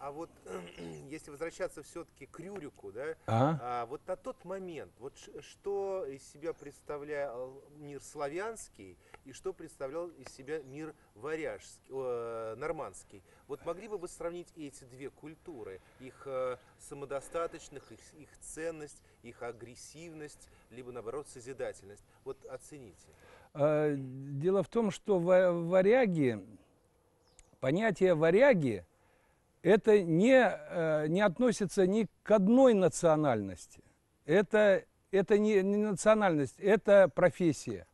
А вот если возвращаться все-таки к Рюрику, да, а? А, вот на тот момент, вот что из себя представлял мир славянский и что представлял из себя мир варяжский, э, нормандский. Вот могли бы вы сравнить эти две культуры, их э, самодостаточных, их, их ценность, их агрессивность, либо наоборот созидательность. Вот оцените. А, дело в том, что варяги, понятие варяги – это не, э, не относится ни к одной национальности. Это, это не, не национальность, это профессия.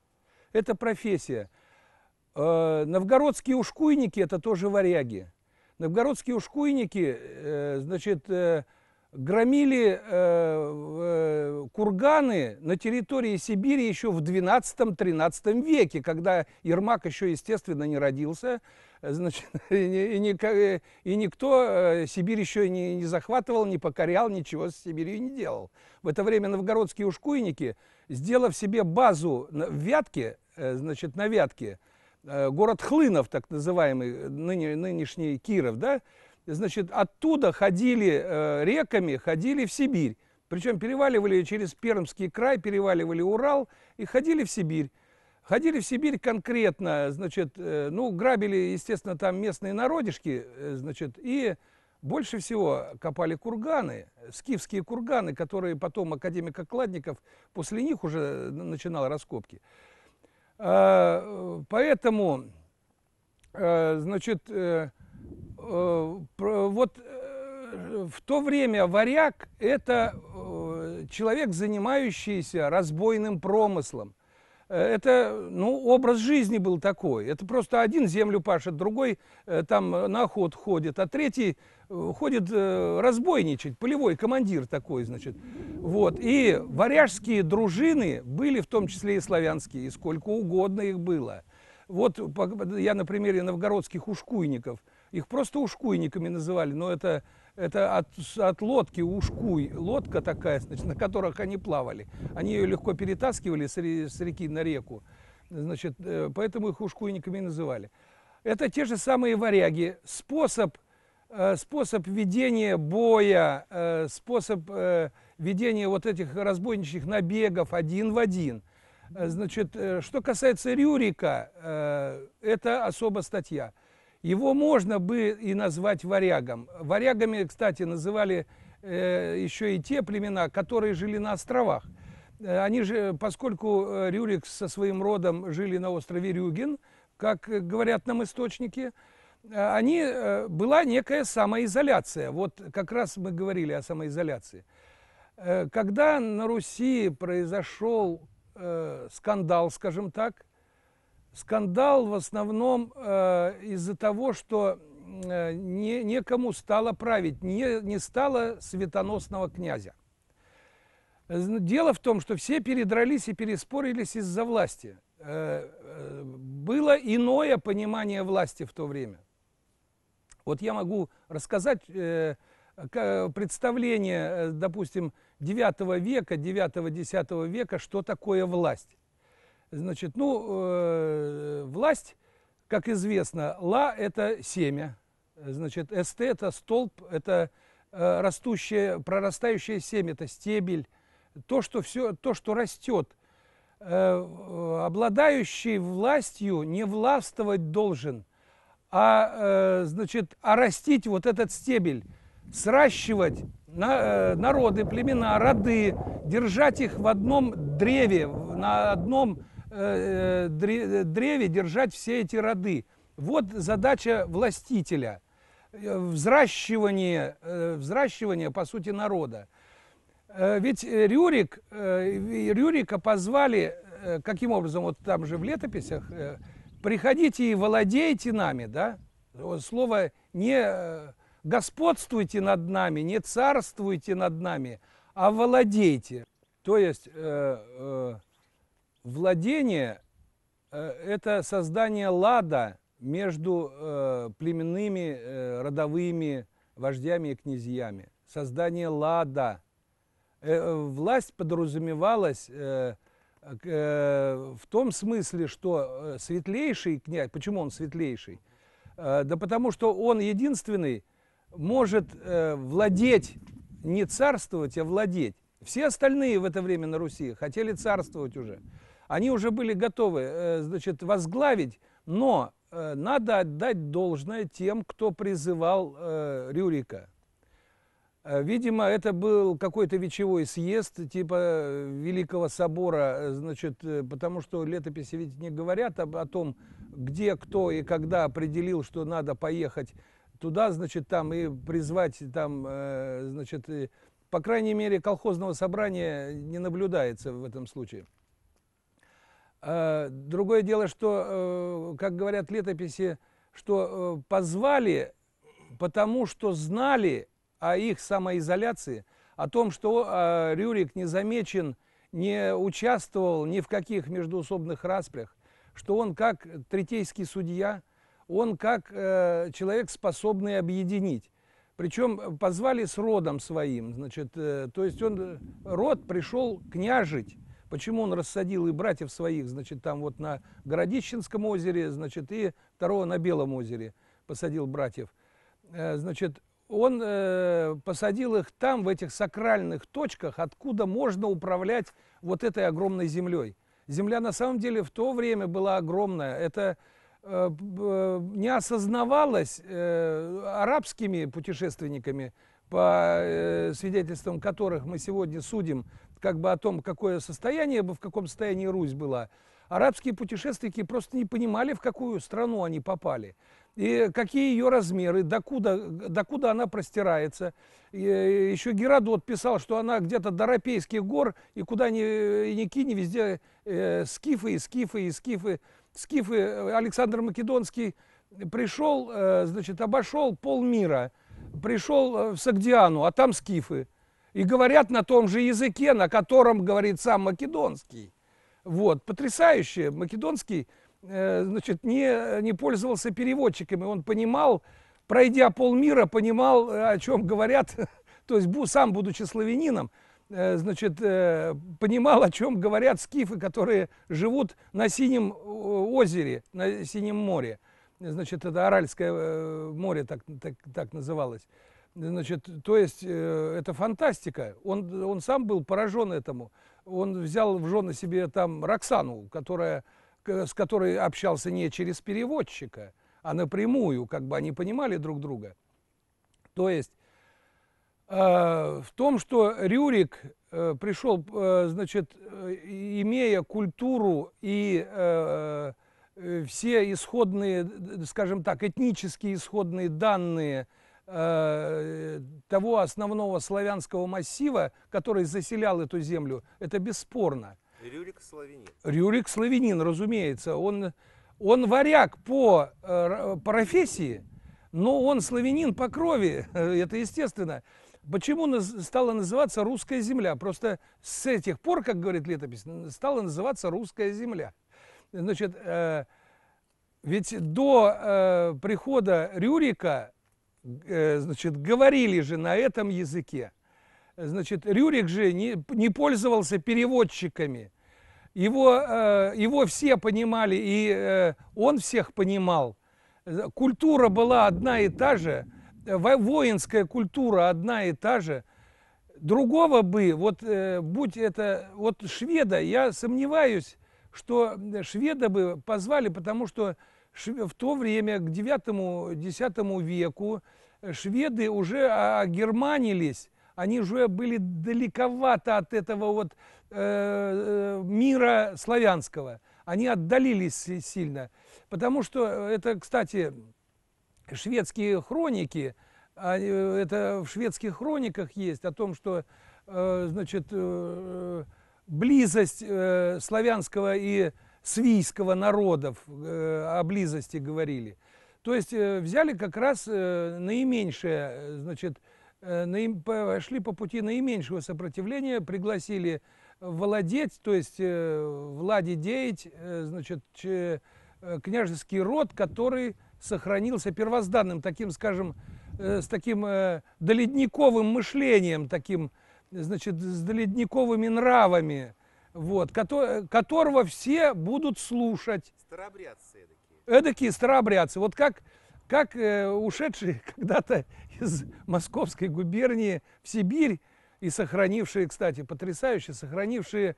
Это профессия. Э, новгородские ушкуйники – это тоже варяги. Новгородские ушкуйники, э, значит, громили курганы на территории Сибири еще в 12-13 веке, когда Ермак еще, естественно, не родился – Э, значит, и, и, и, э, и никто э, Сибирь еще не, не захватывал, не покорял, ничего с Сибирью не делал. В это время новгородские ушкуйники, сделав себе базу в Вятке, значит, на Вятке, город Хлынов, так называемый, ныне, нынешний Киров, да, значит, оттуда ходили реками, ходили в Сибирь. Причем переваливали через Пермский край, переваливали Урал и ходили в Сибирь. Ходили в Сибирь конкретно, значит, э, ну, грабили, естественно, там местные народишки, э, значит, и больше всего копали курганы, скифские курганы, которые потом академик Окладников после них уже э, начинал раскопки. А, поэтому, значит, вот в то время варяг – это человек, занимающийся разбойным промыслом. Э, это, ну, образ жизни был такой. Это просто один землю пашет, другой э, там э, на охот ходит, а третий ходит разбойничать, полевой командир такой, значит. Вот. И варяжские дружины были в том числе и славянские, и сколько угодно их было. Вот я на примере новгородских ушкуйников. Их просто ушкуйниками называли, но это это от, от лодки Ушкуй, лодка такая, значит, на которых они плавали. Они ее легко перетаскивали с, с реки на реку, значит, э, поэтому их ушкуйниками называли. Это те же самые варяги. Способ, э, способ ведения боя, э, способ ведения вот этих разбойничьих набегов один в один. Значит, что касается Рюрика, это особая статья. Его можно бы и назвать варягом. Варягами, кстати, называли э, еще и те племена, которые жили на островах. Э, они же, поскольку э, Рюрик со своим родом жили на острове Рюген, как говорят нам источники, э, они, была некая самоизоляция. Вот как раз мы говорили о самоизоляции. Когда на Руси произошел скандал, скажем так, Скандал в основном э, из-за того, что э, не, некому стало править, не, не стало светоносного князя. Ну, дело в том, что все передрались и переспорились из-за власти. Э, э, было иное понимание власти в то время. Вот я могу рассказать э, представление, э, допустим, 9 века, 9-10 века, что такое власть. Значит, ну, э, власть, как известно, ла – это семя, значит, СТ – это столб, это э, растущее, прорастающее семя, это стебель, то, что, все, то, что растет. Э, обладающий властью не властвовать должен, а, э, значит, орастить а вот этот стебель, сращивать на, э, народы, племена, роды, держать их в одном древе, на одном Э, э, э, древе держать все эти роды. Вот задача властителя – взращивание, взращивание, по сути, народа. ведь Рюрик, Рюрика позвали, каким образом, вот там же в летописях, «приходите и владейте нами», да? Слово не господствуйте над нами, не царствуйте над нами, а владейте. То есть владение э, – это создание лада между э, племенными э, родовыми вождями и князьями. Создание лада. Власть подразумевалась в том смысле, что светлейший князь, почему он светлейший? Да потому что он единственный может владеть, не царствовать, а владеть. Все остальные в это время на Руси хотели царствовать уже. Они уже были готовы э, значит, возглавить, но э, надо отдать должное тем, кто призывал э, Рюрика. Видимо, это был какой-то вечевой съезд типа Великого собора, значит, потому что летописи ведь не говорят об, о том, где, кто и когда определил, что надо поехать туда, значит, там и призвать там, значит, по крайней мере, колхозного собрания не наблюдается в этом случае. А, другое дело, что, э, как говорят летописи, что э, позвали, потому что знали о их самоизоляции, о том, что а, Рюрик не замечен, не участвовал ни в каких междуусобных распрях, что он как третейский судья, он как э, человек, способный объединить. Причем позвали с родом своим, значит, то есть он, род пришел княжить, Почему он рассадил и братьев своих, значит, там вот на Городищенском озере, значит, и второго на Белом озере посадил братьев. Э, значит, он э, посадил их там, в этих сакральных точках, откуда можно управлять вот этой огромной землей. Земля на самом деле в то время была огромная. Это э, не осознавалось арабскими путешественниками, по свидетельствам которых мы сегодня судим как бы о том, какое состояние, бы в каком состоянии Русь была, арабские путешественники просто не понимали, в какую страну они попали, и какие ее размеры, докуда, докуда она простирается. И э, еще Геродот писал, что она где-то до Рапейских гор, и куда ни, ни кинь, везде э, скифы, и скифы, и скифы. Скифы э, Александр Македонский пришел, э, значит, обошел полмира, пришел э, в Сагдиану, а там скифы – и говорят на том же языке, на котором говорит сам Македонский. Вот, потрясающе. Македонский, э, значит, не, не пользовался переводчиками, он понимал, пройдя полмира, понимал, э, о чем говорят, то есть сам, будучи славянином, э, значит, э, понимал, о чем говорят скифы, которые живут на Синем э, озере, на Синем море. Значит, это Аральское э, море так, так, так называлось. Значит, то есть э, это фантастика. Он, он сам был поражен этому. Он взял в жены себе там Роксану, которая, с которой общался не через переводчика, а напрямую, как бы они понимали друг друга. То есть э, в том, что Рюрик э, пришел, э, значит, э, имея культуру и э, э все исходные, скажем так, этнические исходные данные – Э, того основного славянского массива, который заселял эту землю, это бесспорно. Рюрик славянин. Рюрик славянин, разумеется. Он, он варяг по э, профессии, но он славянин по крови, это естественно. Почему наз стала называться русская земля? Просто с этих пор, как говорит летопись, стала называться русская земля. Значит, э, ведь до э, прихода Рюрика Э, значит, говорили же на этом языке. Значит, Рюрик же не, не пользовался переводчиками. Его, э, его все понимали, и э, он всех понимал. Культура была одна и та же, воинская культура одна и та же. Другого бы, вот будь это, вот шведа, я сомневаюсь, что шведа бы позвали, потому что в то время, к 9-10 веку, э, шведы уже германились, они уже были далековато от этого вот э, э мира славянского. Они отдалились сильно. Потому что э, это, кстати, шведские хроники, а, это в шведских хрониках есть о том, что э, значит, э, близость э, славянского и свийского народов э, о близости говорили. То есть э, взяли как раз э, наименьшее, значит, пошли по пути наименьшего сопротивления, пригласили владеть, то есть владе деять, значит, княжеский род, который сохранился первозданным, таким, скажем, с таким доледниковым мышлением, таким, значит, с доледниковыми нравами, вот, которого все будут слушать. Старообрядцы эдакие. Эдакие старообрядцы. Вот как, как э, ушедшие когда-то из московской губернии в Сибирь и сохранившие, кстати, потрясающе сохранившие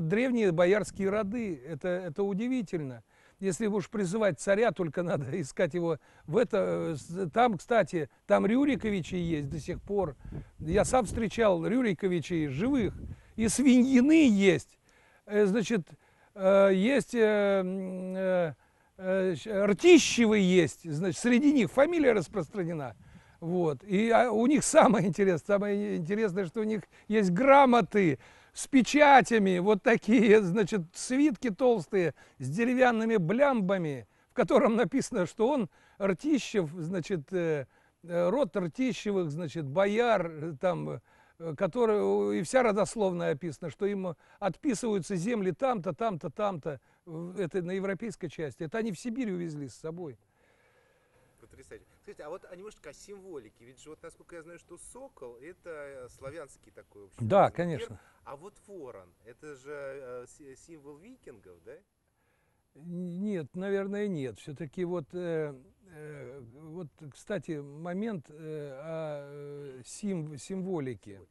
древние боярские роды. Это, это удивительно. Если уж призывать царя, только надо искать его в это. Там, кстати, там Рюриковичи есть до сих пор. Я сам встречал Рюриковичей живых и свиньины есть, э, значит, э, есть э, ртищевы есть, значит, среди них фамилия распространена. Вот. И а, у них самое интересное, самое интересное, что у них есть грамоты с печатями, вот такие, значит, свитки толстые с деревянными блямбами, в котором написано, что он Ртищев, значит, род Ртищевых, значит, бояр, там, Э, которые, и вся родословная описана, что им э, отписываются земли там-то, там-то, там-то, это на европейской части. Это они в Сибирь увезли с собой. Потрясающе. Скажите, а вот они, может, о символике, ведь же вот насколько я знаю, что сокол это э, славянский такой общий. Да, конечно. Мир, а вот ворон, это же символ викингов, да? Нет, наверное, нет. Все-таки вот, э, э, вот, кстати, момент э, о э, сим, символике.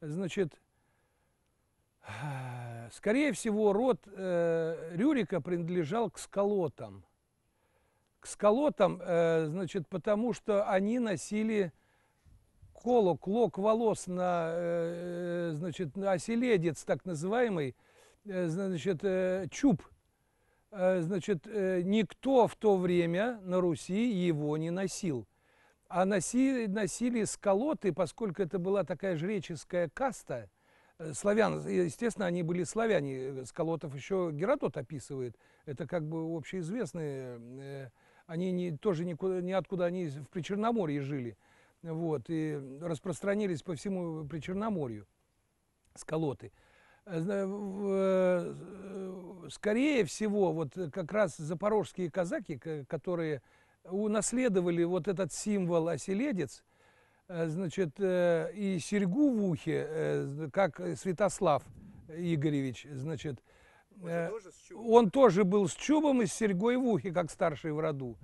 Значит, скорее всего, род э, Рюрика принадлежал к скалотам. К скалотам, э, значит, потому что они носили колок, лок волос на, э, э, значит, на оселедец, так называемый, э, значит, э, чуб – Э, значит, э, никто в то время на Руси его не носил. А носили, носили сколоты, поскольку это была такая жреческая каста, э, славян, естественно, они были славяне, сколотов еще Геродот описывает, это как бы общеизвестные, они не, тоже никуда, ниоткуда, они в Причерноморье жили, вот, и распространились по всему Причерноморью, сколоты. Э, э, скорее всего, вот э, как раз запорожские казаки, которые унаследовали вот этот символ оселедец, значит, и серьгу в ухе, как Святослав Игоревич, значит, он тоже, он тоже был с чубом и с серьгой в ухе, как старший в роду.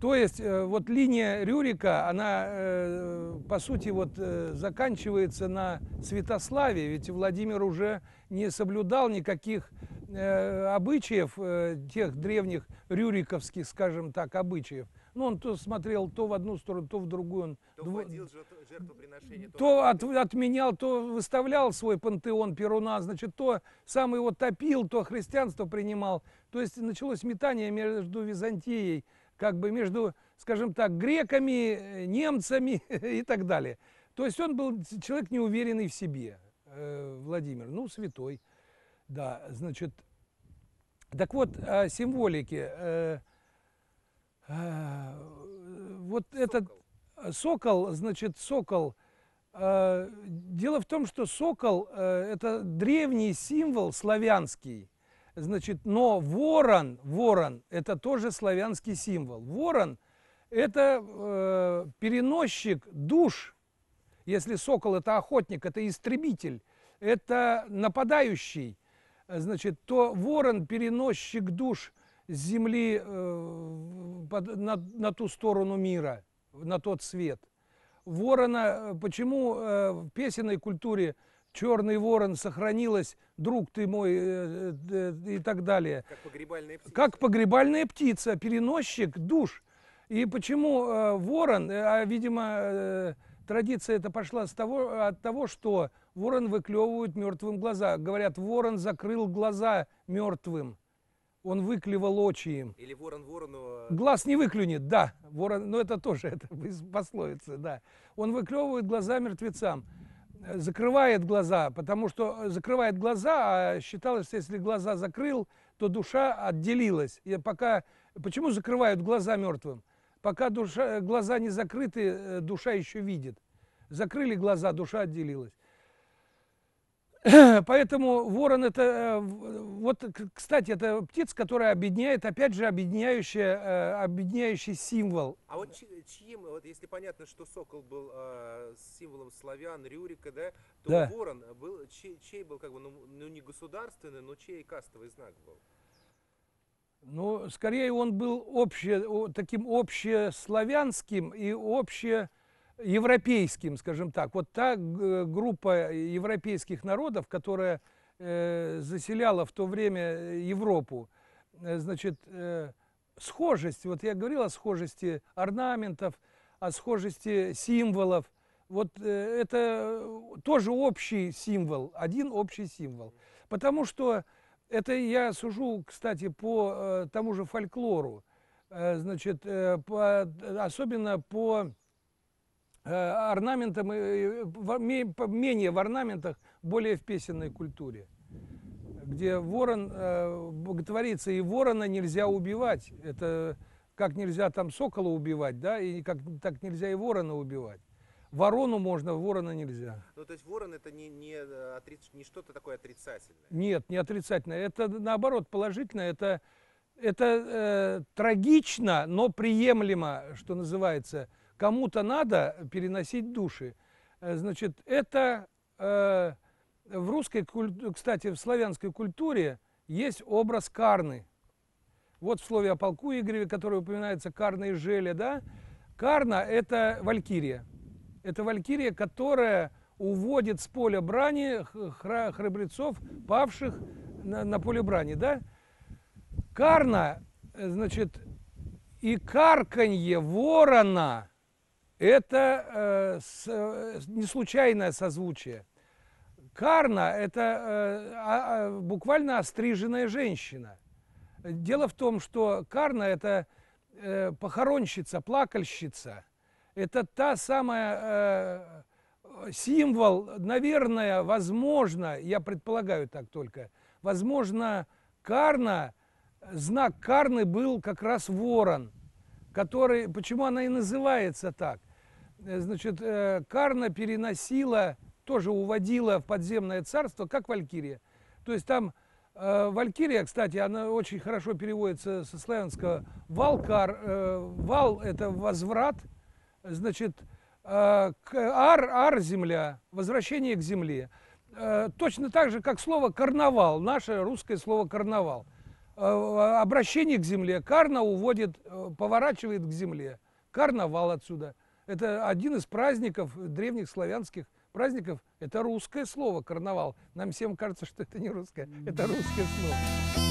То есть э, вот линия Рюрика, она э, по сути вот э, заканчивается на Святославе, ведь Владимир уже не соблюдал никаких обычаев тех древних рюриковских, скажем так, обычаев. Ну, он то смотрел то в одну сторону, то в другую. Он то дв... жертвоприношение, то, то от, отменял, то выставлял свой пантеон Перуна, значит, то сам его топил, то христианство принимал. То есть началось метание между Византией как бы между, скажем так, греками, э, немцами и так далее. То есть он был человек неуверенный в себе, э, Владимир, ну, святой, да, значит. Так вот, о а, символике. Э, а, вот сокол. этот сокол, значит, сокол. Дело в том, что сокол – это древний символ славянский – Значит, но ворон, ворон – это тоже славянский символ. Ворон – это э, переносчик душ. Если сокол – это охотник, это истребитель, это нападающий, значит, то ворон – переносчик душ с земли э, под, на, на ту сторону мира, на тот свет. Ворона, э, почему э, в песенной культуре – Черный ворон сохранилась, друг ты мой э, э, э, и так далее. Как погребальная птица. Как погребальная птица, переносчик душ. И почему ворон, а видимо традиция это пошла с того, от того, что ворон выклевывают мертвым глаза. Говорят, ворон закрыл глаза мертвым. Он выклевал очи им. Или ворон ворону... Глаз не выклюнет, да. Ворон, но это тоже это пословица, да. Он выклевывает глаза мертвецам закрывает глаза, потому что э, закрывает глаза, а считалось, что если глаза закрыл, то душа отделилась. И пока, почему закрывают глаза мертвым? Пока душа, э, глаза не закрыты, э, душа еще видит. Закрыли глаза, душа отделилась. Поэтому ворон это, э, вот, кстати, это птица, которая объединяет, опять же, объединяющая, э, объединяющий символ. А вот чьим, вот если понятно, что сокол был э, символом славян, Рюрика, да, то да. ворон был, чей, чей был, как бы, ну, ну не государственный, но чей кастовый знак был? Ну, скорее он был общее, таким общеславянским и общее европейским, скажем так. Вот та группа европейских народов, которая э, заселяла в то время э, Европу, э, значит, схожесть, вот я говорил о схожести орнаментов, о схожести символов, вот это тоже общий символ, один общий символ. Потому что это я сужу, кстати, по тому же фольклору, значит, по, особенно по Э, орнаментом, э, э, менее в орнаментах, более в песенной культуре. Где ворон, боготворится и ворона нельзя убивать. Это как нельзя там сокола убивать, да, и как, так нельзя и ворона убивать. Ворону можно, ворона нельзя. Ну, то есть ворон это не, не, не что-то такое отрицательное? Нет, не отрицательное. Это наоборот положительно, Это, это э, трагично, но приемлемо, что называется. Кому-то надо переносить души. Э, значит, это э, в русской, кстати, в славянской культуре есть образ Карны. Вот в слове о полку Игореве, который упоминается, Карна и Желя, да? Карна – это валькирия. Это валькирия, которая уводит с поля брани храбрецов, павших на, на поле брани, да? Карна, э, значит, и карканье ворона это э, э, не случайное созвучие. Карна – это э, а, а, буквально остриженная женщина. Дело в том, что Карна – это э, похоронщица, плакальщица. Это та самая э, символ, наверное, возможно, я предполагаю так только, возможно, Карна, знак Карны был как раз ворон, который, почему она и называется так? Э, значит, э, Карна переносила, тоже уводила в подземное царство, как Валькирия. То есть там э, Валькирия, кстати, она очень хорошо переводится со славянского. Валкар, вал – это возврат, значит, к ар, ар – земля, возвращение к земле. Точно так же, как слово «карнавал», наше русское слово «карнавал». Обращение к земле. Карна уводит, поворачивает к земле. Карнавал отсюда. Это один из праздников, э, древних славянских праздников. Это русское слово «карнавал». Нам всем кажется, что это не русское, это русское слово.